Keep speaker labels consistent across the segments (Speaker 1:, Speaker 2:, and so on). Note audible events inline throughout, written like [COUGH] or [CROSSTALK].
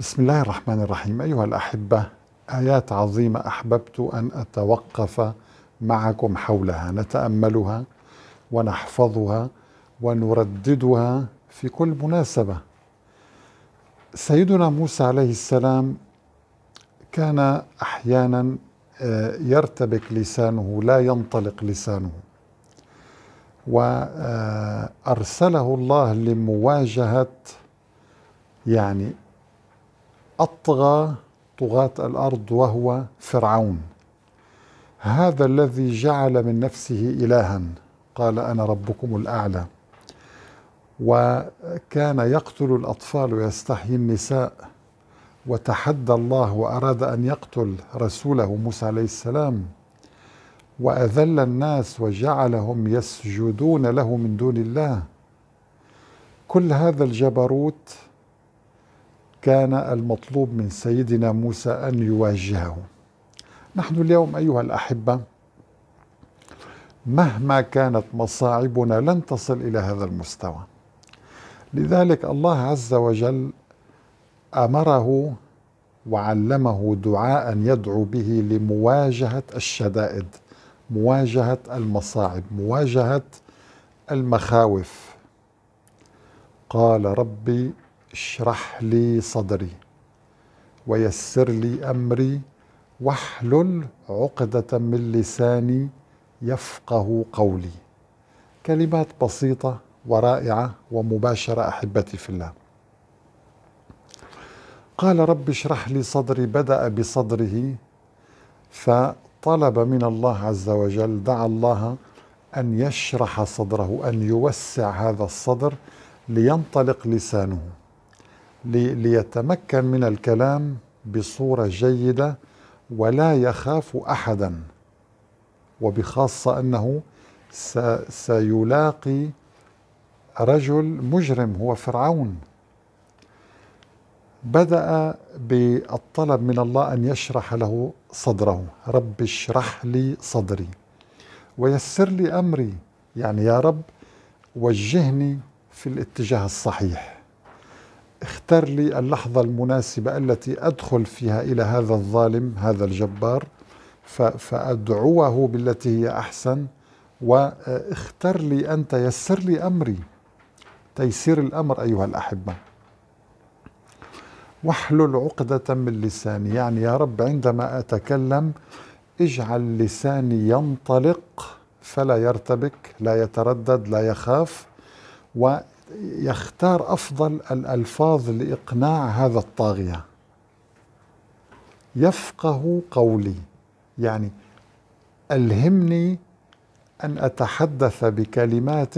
Speaker 1: بسم الله الرحمن الرحيم أيها الأحبة آيات عظيمة أحببت أن أتوقف معكم حولها نتأملها ونحفظها ونرددها في كل مناسبة سيدنا موسى عليه السلام كان أحيانا آه، يرتبك لسانه لا ينطلق لسانه وأرسله الله لمواجهة يعني أطغى طغاة الأرض وهو فرعون هذا الذي جعل من نفسه إلها قال أنا ربكم الأعلى وكان يقتل الأطفال ويستحيي النساء وتحدى الله وأراد أن يقتل رسوله موسى عليه السلام وأذل الناس وجعلهم يسجدون له من دون الله كل هذا الجبروت كان المطلوب من سيدنا موسى أن يواجهه نحن اليوم أيها الأحبة مهما كانت مصاعبنا لن تصل إلى هذا المستوى لذلك الله عز وجل أمره وعلمه دعاء يدعو به لمواجهة الشدائد مواجهة المصاعب مواجهة المخاوف قال ربي اشرح لي صدري ويسر لي امري واحلل عقده من لساني يفقه قولي كلمات بسيطه ورائعه ومباشره احبتي في الله قال رب اشرح لي صدري بدا بصدره فطلب من الله عز وجل دعا الله ان يشرح صدره ان يوسع هذا الصدر لينطلق لسانه ليتمكن من الكلام بصورة جيدة ولا يخاف أحدا وبخاصة أنه سيلاقي رجل مجرم هو فرعون بدأ بالطلب من الله أن يشرح له صدره رب اشرح لي صدري ويسر لي أمري يعني يا رب وجهني في الاتجاه الصحيح اختر لي اللحظة المناسبة التي أدخل فيها إلى هذا الظالم هذا الجبار فأدعوه بالتي هي أحسن واختر لي أنت يسر لي أمري تيسير الأمر أيها الأحبة واحلل عقدة من لساني يعني يا رب عندما أتكلم اجعل لساني ينطلق فلا يرتبك لا يتردد لا يخاف يختار افضل الالفاظ لاقناع هذا الطاغيه يفقه قولي يعني الهمني ان اتحدث بكلمات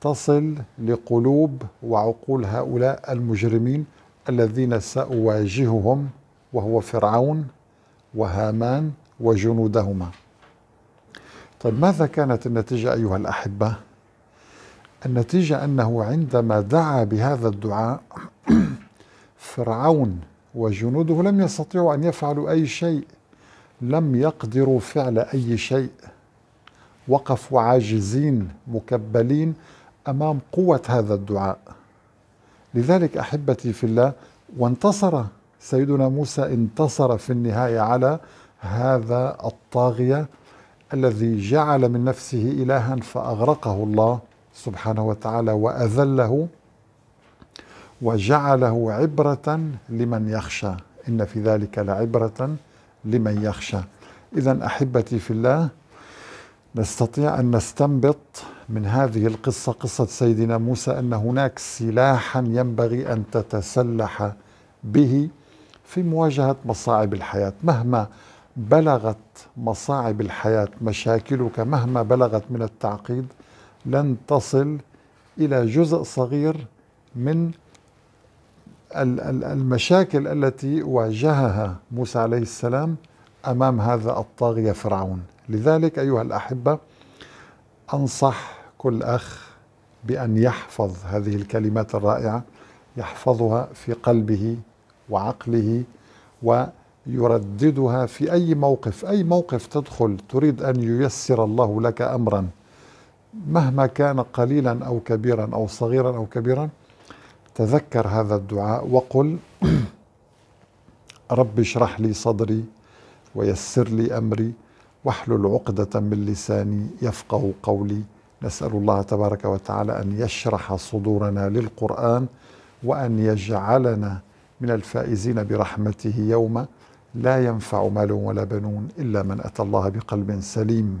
Speaker 1: تصل لقلوب وعقول هؤلاء المجرمين الذين ساواجههم وهو فرعون وهامان وجنودهما طيب ماذا كانت النتيجه ايها الاحبه النتيجة أنه عندما دعا بهذا الدعاء [CLEARS THROAT] فرعون وجنوده لم يستطيعوا أن يفعلوا أي شيء لم يقدروا فعل أي شيء وقفوا عاجزين مكبلين أمام قوة هذا الدعاء لذلك أحبتي في الله وانتصر سيدنا موسى انتصر في النهاية على هذا الطاغية الذي جعل من نفسه إلها فأغرقه الله سبحانه وتعالى وأذله وجعله عبرة لمن يخشى إن في ذلك لعبرة لمن يخشى إذا أحبتي في الله نستطيع أن نستنبط من هذه القصة قصة سيدنا موسى أن هناك سلاحا ينبغي أن تتسلح به في مواجهة مصاعب الحياة مهما بلغت مصاعب الحياة مشاكلك مهما بلغت من التعقيد لن تصل إلى جزء صغير من المشاكل التي واجهها موسى عليه السلام أمام هذا الطاغية فرعون لذلك أيها الأحبة أنصح كل أخ بأن يحفظ هذه الكلمات الرائعة يحفظها في قلبه وعقله ويرددها في أي موقف أي موقف تدخل تريد أن ييسر الله لك أمرا مهما كان قليلا أو كبيرا أو صغيرا أو كبيرا تذكر هذا الدعاء وقل رب اشرح لي صدري ويسر لي أمري واحلل عقدة من لساني يفقه قولي نسأل الله تبارك وتعالى أن يشرح صدورنا للقرآن وأن يجعلنا من الفائزين برحمته يوم لا ينفع مال ولا بنون إلا من أتى الله بقلب سليم